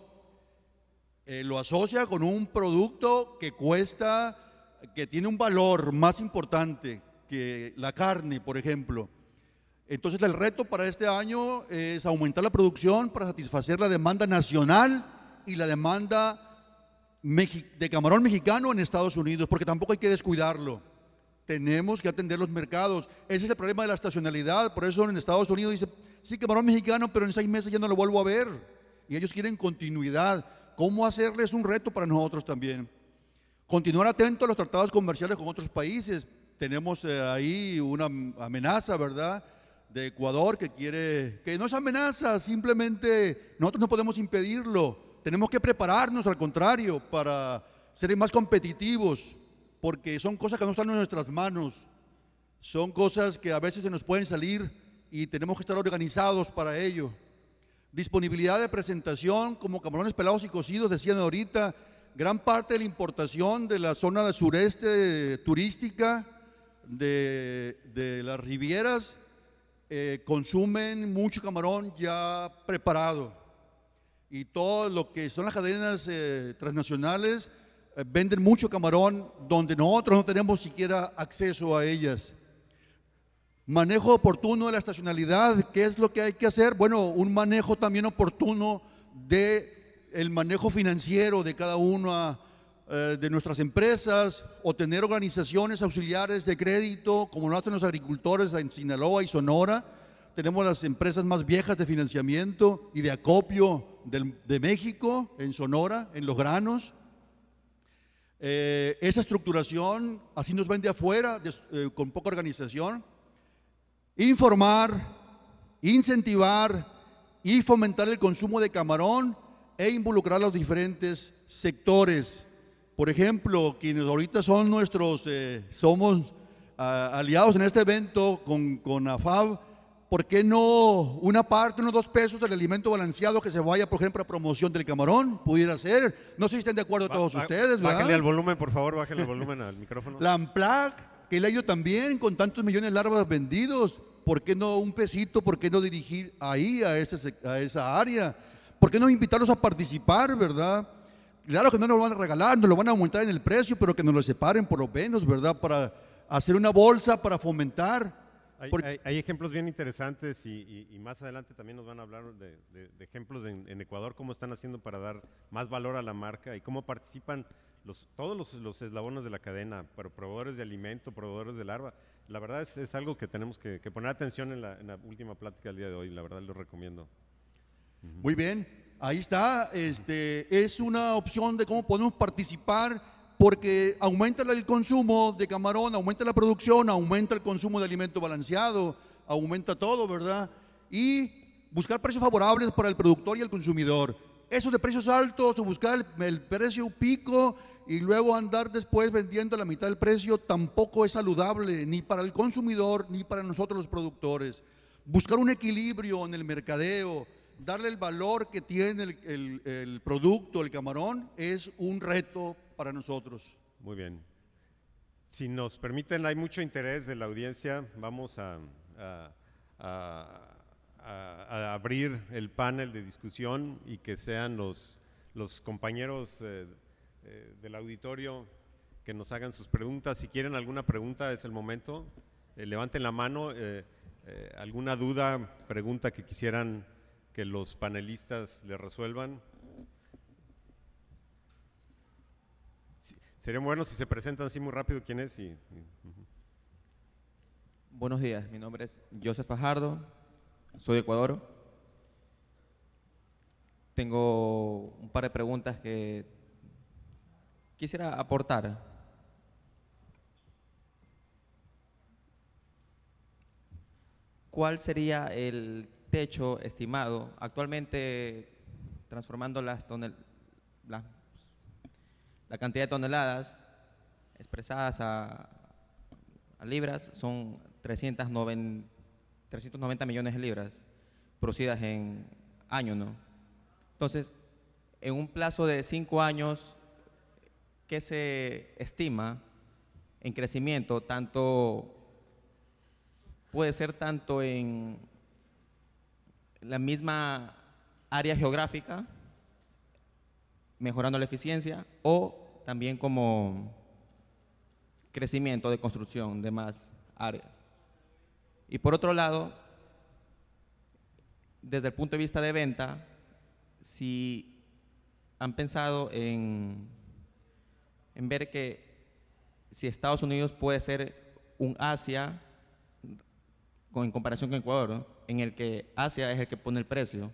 eh, lo asocia con un producto que cuesta, que tiene un valor más importante que la carne, por ejemplo. Entonces el reto para este año es aumentar la producción para satisfacer la demanda nacional y la demanda de camarón mexicano en Estados Unidos, porque tampoco hay que descuidarlo. Tenemos que atender los mercados. Ese es el problema de la estacionalidad. Por eso en Estados Unidos dice, sí, camarón mexicano, pero en seis meses ya no lo vuelvo a ver. Y ellos quieren continuidad cómo hacerles un reto para nosotros también. Continuar atento a los tratados comerciales con otros países. Tenemos eh, ahí una amenaza, ¿verdad? De Ecuador que quiere, que no es amenaza, simplemente nosotros no podemos impedirlo. Tenemos que prepararnos, al contrario, para ser más competitivos, porque son cosas que no están en nuestras manos. Son cosas que a veces se nos pueden salir y tenemos que estar organizados para ello. Disponibilidad de presentación como camarones pelados y cocidos, decían ahorita, gran parte de la importación de la zona del sureste turística, de, las rivieras, eh, consumen mucho camarón ya preparado. Y todo lo que son las cadenas eh, transnacionales eh, venden mucho camarón donde nosotros no tenemos siquiera acceso a ellas. Manejo oportuno de la estacionalidad, ¿qué es lo que hay que hacer? Bueno, un manejo también oportuno de el manejo financiero de cada una ah, eh, de nuestras empresas o tener organizaciones auxiliares de crédito, como lo hacen los agricultores en Sinaloa y Sonora. Tenemos las empresas más viejas de financiamiento y de acopio de, México, en Sonora, en los granos. Eh, esa estructuración, así nos ven de afuera, eh, con poca organización, informar, incentivar y fomentar el consumo de camarón e involucrar a los diferentes sectores. Por ejemplo, quienes ahorita son nuestros, eh, somos ah, aliados en este evento con, con AFAB, ¿por qué no una parte, unos dos pesos del alimento balanceado que se vaya, por ejemplo, a promoción del camarón? Pudiera ser. No sé si estén de acuerdo todos ustedes, ¿verdad? Bájale el volumen, por favor, bájale el volumen al micrófono. La AMPLAC, que le ha ido también con tantos millones de larvas vendidos. ¿por qué no un pesito? ¿Por qué no dirigir ahí, a, esa área? ¿Por qué no invitarlos a participar, verdad? Claro que no nos lo van a regalar, nos lo van a aumentar en el precio, pero que nos lo separen por lo menos, ¿verdad? Para hacer una bolsa, para fomentar. Hay, ejemplos bien interesantes y, más adelante también nos van a hablar de, ejemplos en, Ecuador, cómo están haciendo para dar más valor a la marca y cómo participan todos los, eslabones de la cadena, proveedores de alimento, proveedores de larva la verdad es, algo que tenemos que, poner atención en la, última plática del día de hoy, la verdad lo recomiendo. Muy bien, ahí está, este, es una opción de cómo podemos participar porque aumenta el consumo de camarón, aumenta la producción, aumenta el consumo de alimento balanceado, aumenta todo, ¿verdad? Y buscar precios favorables para el productor y el consumidor. Eso de precios altos o buscar el, precio pico y luego andar después vendiendo la mitad del precio tampoco es saludable ni para el consumidor ni para nosotros los productores. Buscar un equilibrio en el mercadeo, darle el valor que tiene el, producto, el camarón, es un reto para nosotros. Muy bien. Si nos permiten, hay mucho interés de la audiencia. Vamos a a, abrir el panel de discusión y que sean los, compañeros eh, eh, del auditorio que nos hagan sus preguntas. Si quieren alguna pregunta es el momento, eh, levanten la mano, alguna duda, pregunta que quisieran que los panelistas le resuelvan. Sería bueno si se presentan así muy rápido quién es. Buenos días, mi nombre es Joseph Fajardo, soy de Ecuador. Tengo un par de preguntas que quisiera aportar. ¿Cuál sería el techo estimado actualmente transformando las tonel la, cantidad de toneladas expresadas a, a libras son 390 390 millones de libras producidas en año, ¿no? Entonces, en un plazo de cinco años, que se estima en crecimiento? Tanto puede ser tanto en la misma área geográfica, mejorando la eficiencia, o también como crecimiento de construcción de más áreas. Y por otro lado, desde el punto de vista de venta, si han pensado en, en ver que si Estados Unidos puede ser un Asia en comparación con Ecuador, en el que Asia es el que pone el precio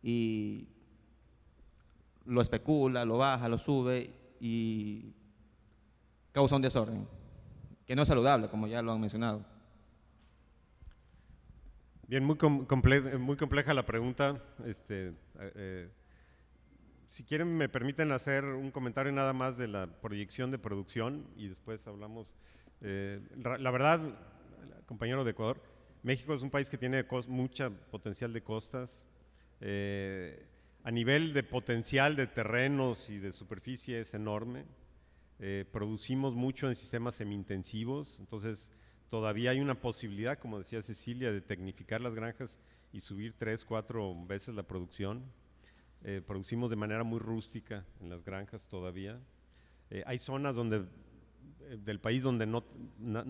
y lo especula, lo baja, lo sube y causa un desorden que no es saludable, como ya lo han mencionado. Bien, muy, eh, muy compleja la pregunta. Este, eh, si quieren, me permiten hacer un comentario nada más de la proyección de producción y después hablamos. Eh, la verdad, compañero de Ecuador, México es un país que tiene mucha potencial de costas. a nivel de potencial de terrenos y de superficie es enorme. Eh, producimos mucho en sistemas semi-intensivos, entonces todavía hay una posibilidad, como decía Cecilia, de tecnificar las granjas y subir tres, cuatro veces la producción. Eh, producimos de manera muy rústica en las granjas todavía. Eh, hay zonas del país donde no,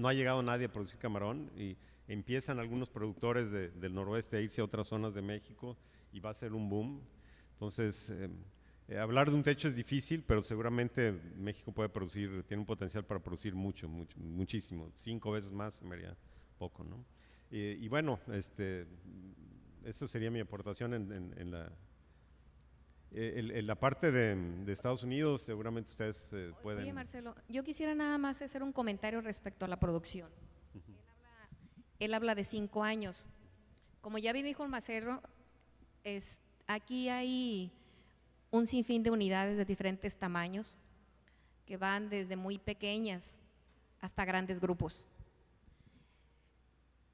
ha llegado nadie a producir camarón y empiezan algunos productores del noroeste a irse a otras zonas de México y va a ser un boom. Entonces, em, eh, hablar de un techo es difícil, pero seguramente México puede producir, tiene un potencial para producir mucho, mucho muchísimo. Cinco veces más sería poco, ¿no? Eh, y bueno, este, eso sería mi aportación en, en eh, la parte de, Estados Unidos, seguramente ustedes pueden. Oye, Marcelo, yo quisiera nada más hacer un comentario respecto a la producción. él, habla, de cinco años. Como ya bien dijo el Macero, es, aquí hay un sinfín de unidades de diferentes tamaños que van desde muy pequeñas hasta grandes grupos.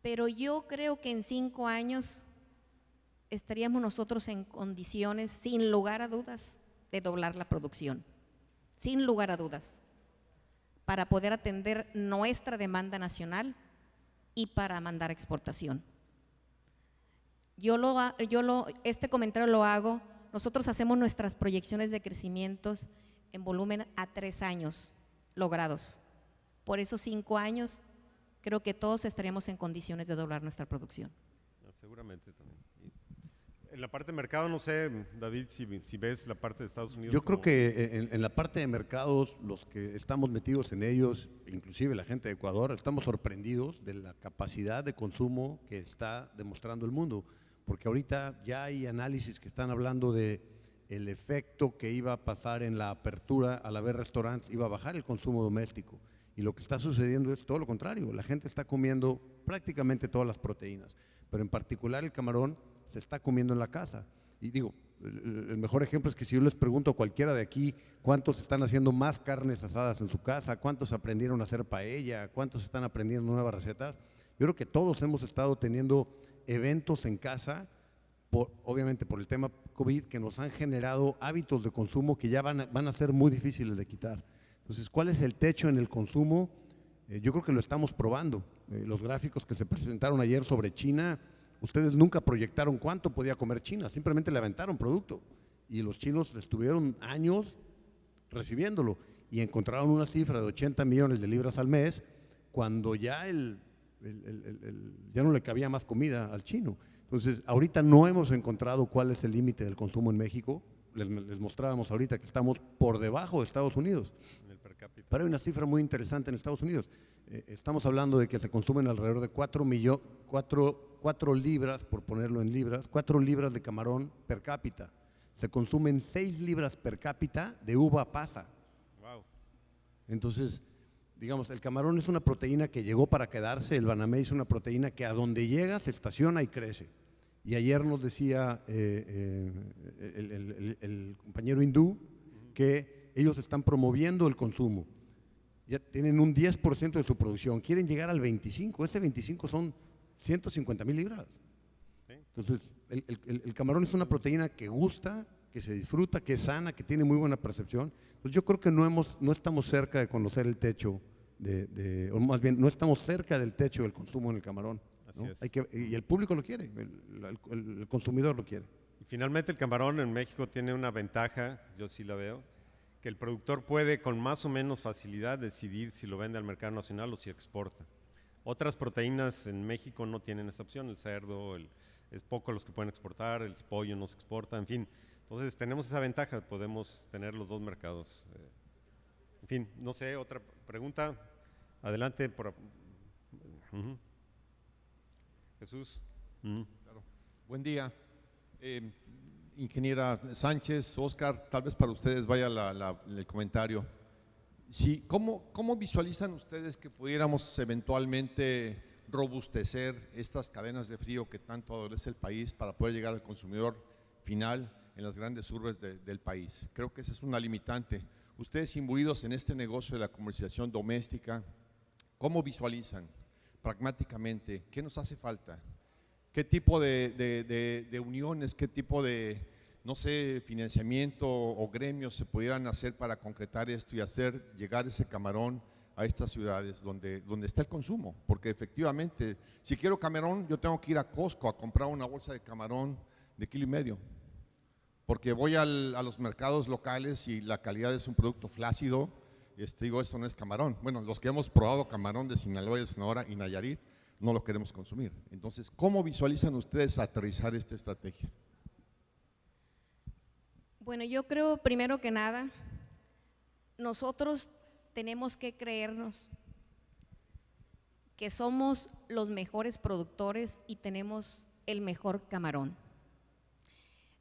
Pero yo creo que en cinco años estaríamos nosotros en condiciones, sin lugar a dudas, de doblar la producción, sin lugar a dudas, para poder atender nuestra demanda nacional y para mandar exportación. Yo lo, yo este comentario lo hago nosotros hacemos nuestras proyecciones de crecimientos en volumen a tres años logrados. Por esos cinco años, creo que todos estaremos en condiciones de doblar nuestra producción. seguramente también. En la parte de mercado, no sé, David, si, ves la parte de Estados Unidos. Yo creo que en, la parte de mercados, los que estamos metidos en ellos, inclusive la gente de Ecuador, estamos sorprendidos de la capacidad de consumo que está demostrando el mundo porque ahorita ya hay análisis que están hablando de el efecto que iba a pasar en la apertura al haber restaurantes, iba a bajar el consumo doméstico. Y lo que está sucediendo es todo lo contrario, la gente está comiendo prácticamente todas las proteínas, pero en particular el camarón se está comiendo en la casa. Y digo, el mejor ejemplo es que si yo les pregunto a cualquiera de aquí cuántos están haciendo más carnes asadas en su casa, cuántos aprendieron a hacer paella, cuántos están aprendiendo nuevas recetas, yo creo que todos hemos estado teniendo eventos en casa, obviamente por el tema COVID, que nos han generado hábitos de consumo que ya van a, van a ser muy difíciles de quitar. Entonces, ¿cuál es el techo en el consumo? Eh, yo creo que lo estamos probando. Eh, los gráficos que se presentaron ayer sobre China, ustedes nunca proyectaron cuánto podía comer China, simplemente le aventaron producto. Y los chinos estuvieron años recibiéndolo y encontraron una cifra de 80 millones de libras al mes, cuando ya el ya no le cabía más comida al chino. Entonces, ahorita no hemos encontrado cuál es el límite del consumo en México. Les, mostrábamos ahorita que estamos por debajo de Estados Unidos. Pero hay una cifra muy interesante en Estados Unidos. Eh, estamos hablando de que se consumen alrededor de 4, libras, por ponerlo en libras, 4 libras de camarón per cápita. Se consumen 6 libras per cápita de uva pasa. Wow. Entonces, digamos, el camarón es una proteína que llegó para quedarse, el banamé es una proteína que a donde llega se estaciona y crece. Y ayer nos decía eh, eh, el, compañero hindú que ellos están promoviendo el consumo. Ya tienen un 10% de su producción, quieren llegar al 25%, ese 25% son 150 mil libras. Entonces, el, el camarón es una proteína que gusta, que se disfruta, que es sana, que tiene muy buena percepción. Entonces yo creo que no, hemos, no estamos cerca de conocer el techo, de, o más bien no estamos cerca del techo del consumo en el camarón. Hay que, y el público lo quiere, el, consumidor lo quiere. Y finalmente el camarón en México tiene una ventaja, yo sí la veo, que el productor puede con más o menos facilidad decidir si lo vende al mercado nacional o si exporta. Otras proteínas en México no tienen esa opción, el cerdo, es poco los que pueden exportar, el pollo no se exporta, en fin. Entonces tenemos esa ventaja, podemos tener los dos mercados. Eh. En fin, no sé, otra pregunta. Adelante. Jesús. Buen día. Em, ingeniera Sánchez, Oscar, tal vez para ustedes vaya el comentario. Sí, ¿cómo, ¿Cómo visualizan ustedes que pudiéramos eventualmente robustecer estas cadenas de frío que tanto adolece el país para poder llegar al consumidor final? en las grandes urbes del país. Creo que esa es una limitante. Ustedes imbuidos en este negocio de la comercialización doméstica, ¿cómo visualizan pragmáticamente qué nos hace falta? ¿Qué tipo de, de uniones, qué tipo de, no sé, financiamiento o gremios se pudieran hacer para concretar esto y hacer llegar ese camarón a estas ciudades donde, donde está el consumo. Porque efectivamente, si quiero camarón, yo tengo que ir a Costco a comprar una bolsa de camarón de kilo y medio porque voy a los mercados locales y la calidad es un producto flácido. Este, digo, esto no es camarón. Bueno, los que hemos probado camarón de Sinaloa, de Sonora y Nayarit, no lo queremos consumir. Entonces, ¿cómo visualizan ustedes aterrizar esta estrategia? Bueno, yo creo primero que nada, nosotros tenemos que creernos que somos los mejores productores y tenemos el mejor camarón.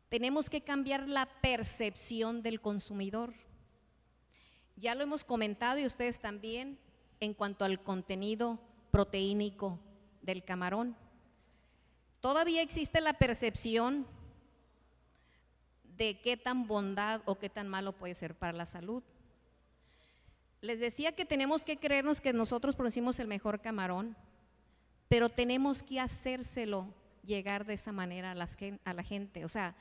Tenemos que cambiar la percepción del consumidor. Ya lo hemos comentado y ustedes también en cuanto al contenido proteínico del camarón. Todavía existe la percepción de qué tan bondad o qué tan malo puede ser para la salud. Les decía que tenemos que creernos que nosotros producimos el mejor camarón, pero tenemos que hacérselo llegar de esa manera a la gente. O sea,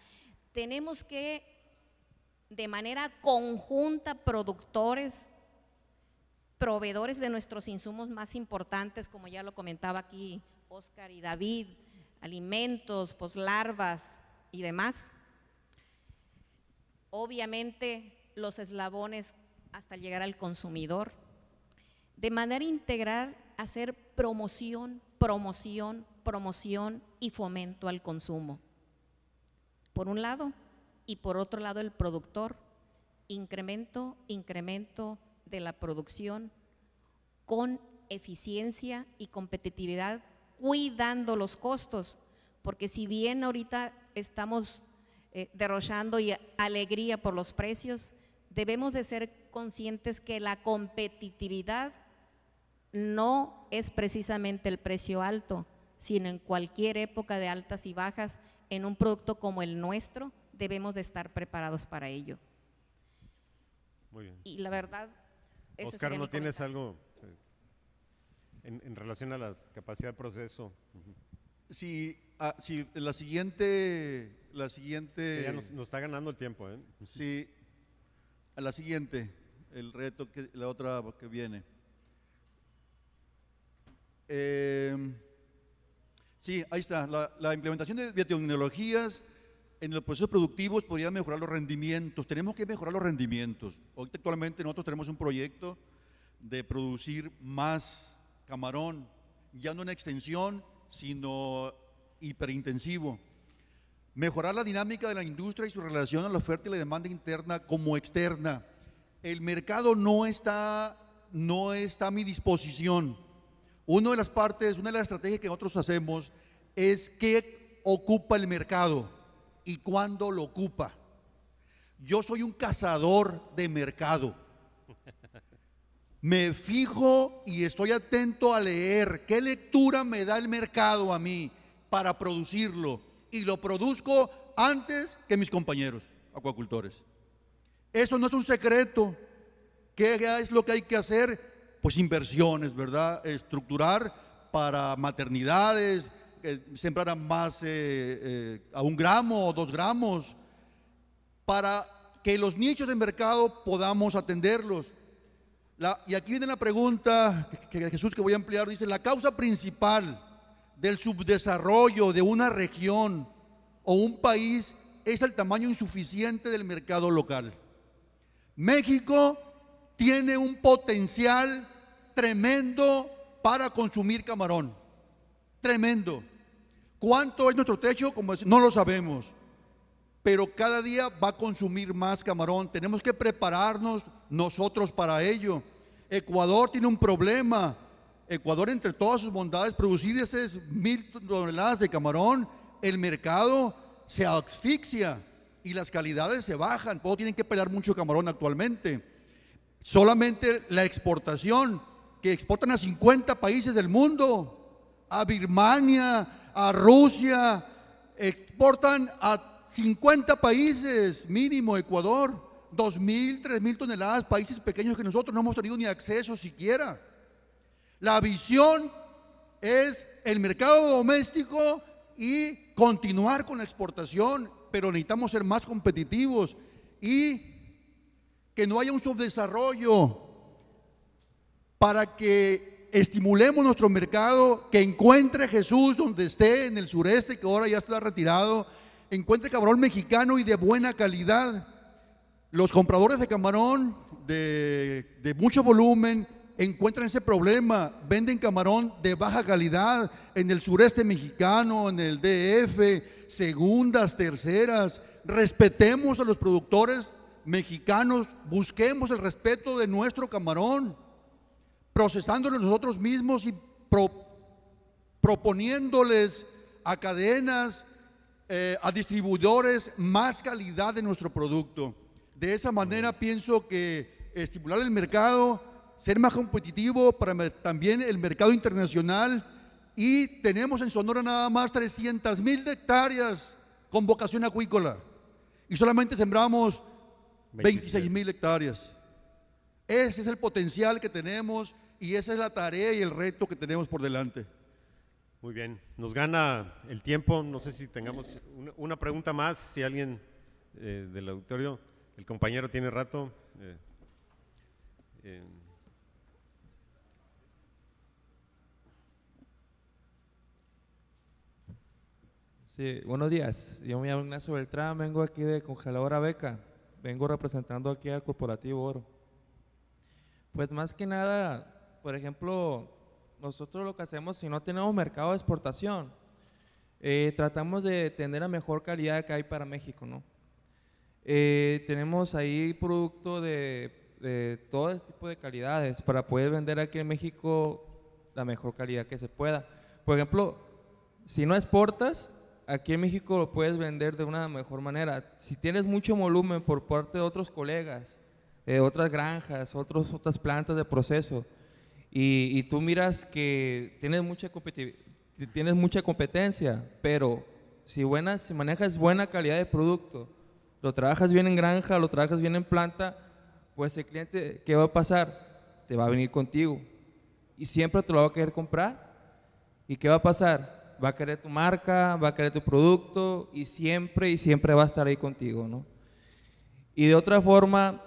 tenemos que, de manera conjunta, productores, proveedores de nuestros insumos más importantes, como ya lo comentaba aquí Oscar y David, alimentos, poslarvas y demás. Obviamente los eslabones hasta llegar al consumidor. De manera integral, hacer promoción, promoción, promoción y fomento al consumo por un lado, y por otro lado el productor, incremento, incremento de la producción con eficiencia y competitividad, cuidando los costos, porque si bien ahorita estamos eh, derrochando y alegría por los precios, debemos de ser conscientes que la competitividad no es precisamente el precio alto, sino en cualquier época de altas y bajas en un producto como el nuestro, debemos de estar preparados para ello. Muy bien. Y la verdad... Oscar, ¿no tienes algo eh, en, relación a la capacidad de proceso? Ah, sí, la siguiente... La siguiente... Ya nos, está ganando el tiempo, ¿eh? Sí, a la siguiente, el reto, que, la otra que viene. Eh, Sí, ahí está. La, implementación de biotecnologías en los procesos productivos podría mejorar los rendimientos. Tenemos que mejorar los rendimientos. Hoy actualmente nosotros tenemos un proyecto de producir más camarón, ya no en extensión, sino hiperintensivo. Mejorar la dinámica de la industria y su relación a la oferta y la demanda interna como externa. El mercado no está, no está a mi disposición una de las partes, una de las estrategias que nosotros hacemos es qué ocupa el mercado y cuándo lo ocupa. Yo soy un cazador de mercado. Me fijo y estoy atento a leer qué lectura me da el mercado a mí para producirlo. Y lo produzco antes que mis compañeros acuacultores. Eso no es un secreto. ¿Qué es lo que hay que hacer? pues inversiones, ¿verdad? Estructurar para maternidades, que eh, sembraran más eh, eh, a un gramo o dos gramos, para que los nichos de mercado podamos atenderlos. y aquí viene la pregunta que, Jesús que voy a ampliar, dice, la causa principal del subdesarrollo de una región o un país es el tamaño insuficiente del mercado local. México tiene un potencial tremendo para consumir camarón. Tremendo. ¿Cuánto es nuestro techo? Como no lo sabemos. Pero cada día va a consumir más camarón. Tenemos que prepararnos nosotros para ello. Ecuador tiene un problema. Ecuador, entre todas sus bondades, producir esas mil toneladas de camarón, el mercado se asfixia y las calidades se bajan. Todos tienen que pelear mucho camarón actualmente. Solamente la exportación, que exportan a 50 países del mundo, a Birmania, a Rusia, exportan a 50 países, mínimo Ecuador, 2.000, 3.000 toneladas, países pequeños que nosotros no hemos tenido ni acceso siquiera. La visión es el mercado doméstico y continuar con la exportación, pero necesitamos ser más competitivos y que no haya un subdesarrollo, para que estimulemos nuestro mercado, que encuentre Jesús donde esté, en el sureste, que ahora ya está retirado, encuentre camarón mexicano y de buena calidad. Los compradores de camarón de, de mucho volumen encuentran ese problema, venden camarón de baja calidad en el sureste mexicano, en el DF, segundas, terceras. Respetemos a los productores mexicanos, busquemos el respeto de nuestro camarón, procesándolo nosotros mismos y proponiéndoles a cadenas, eh, a distribuidores más calidad de nuestro producto. De esa manera pienso que estimular el mercado, ser más competitivo para también el mercado internacional y tenemos en Sonora nada más 300 mil hectáreas con vocación acuícola y solamente sembramos 26 mil hectáreas. Ese es el potencial que tenemos y esa es la tarea y el reto que tenemos por delante. Muy bien, nos gana el tiempo. No sé si tengamos una, pregunta más, si alguien eh, del auditorio, el compañero tiene rato. Eh, eh. Sí, buenos días. Yo me llamo Ignacio Beltrán, vengo aquí de Congeladora Beca vengo representando aquí al Corporativo Oro. Pues más que nada, por ejemplo, nosotros lo que hacemos, si no tenemos mercado de exportación, eh, tratamos de tener la mejor calidad que hay para México, ¿no? Eh, tenemos ahí producto de, todo este tipo de calidades para poder vender aquí en México la mejor calidad que se pueda. Por ejemplo, si no exportas, aquí en México lo puedes vender de una mejor manera. Si tienes mucho volumen por parte de otros colegas, de otras granjas, otros, otras plantas de proceso, y, tú miras que tienes mucha, tienes mucha competencia, pero si, buena, si manejas buena calidad de producto, lo trabajas bien en granja, lo trabajas bien en planta, pues el cliente, ¿qué va a pasar? Te va a venir contigo y siempre te lo va a querer comprar. ¿Y qué va a pasar? va a querer tu marca, va a querer tu producto y siempre y siempre va a estar ahí contigo, ¿no? Y de otra forma,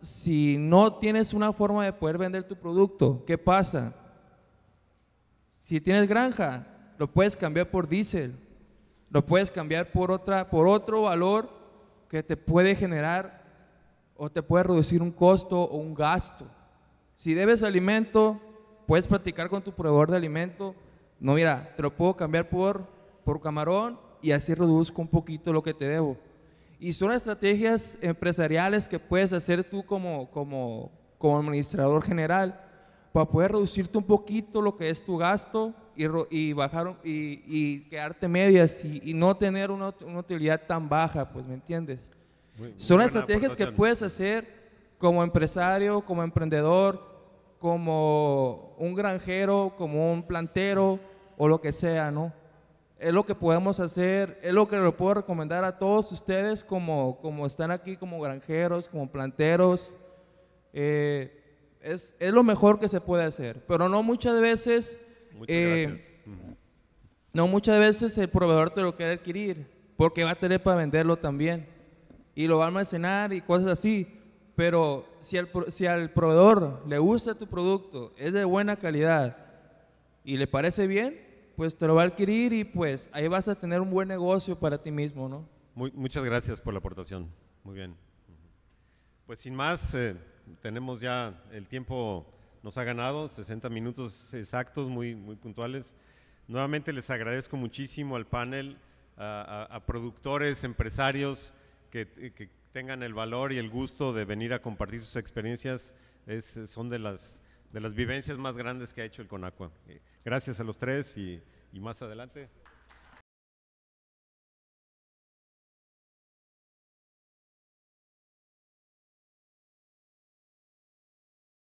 si no tienes una forma de poder vender tu producto, ¿qué pasa? Si tienes granja, lo puedes cambiar por diésel, lo puedes cambiar por, otra, por otro valor que te puede generar o te puede reducir un costo o un gasto. Si debes alimento, puedes practicar con tu proveedor de alimento no, mira, te lo puedo cambiar por, por camarón y así reduzco un poquito lo que te debo. Y son estrategias empresariales que puedes hacer tú como, como, administrador general para poder reducirte un poquito lo que es tu gasto y, y bajar y, y, quedarte medias y, no tener una, utilidad tan baja, pues, ¿me entiendes? Son estrategias que puedes hacer como empresario, como emprendedor, como un granjero, como un plantero o lo que sea, ¿no? Es lo que podemos hacer, es lo que le puedo recomendar a todos ustedes como, como están aquí, como granjeros, como planteros. Eh, es, es, lo mejor que se puede hacer, pero no muchas veces... Eh, no muchas veces el proveedor te lo quiere adquirir, porque va a tener para venderlo también. Y lo va a almacenar y cosas así. Pero si, el, si al proveedor le gusta tu producto, es de buena calidad y le parece bien, pues te lo va a adquirir y pues ahí vas a tener un buen negocio para ti mismo, ¿no? muchas gracias por la aportación. Muy bien. Pues sin más, eh, tenemos ya el tiempo nos ha ganado, 60 minutos exactos, muy, muy puntuales. Nuevamente les agradezco muchísimo al panel, a, productores, empresarios que, tengan el valor y el gusto de venir a compartir sus experiencias. son de las, de las vivencias más grandes que ha hecho el Conacua. Eh, Gracias a los tres y, más adelante.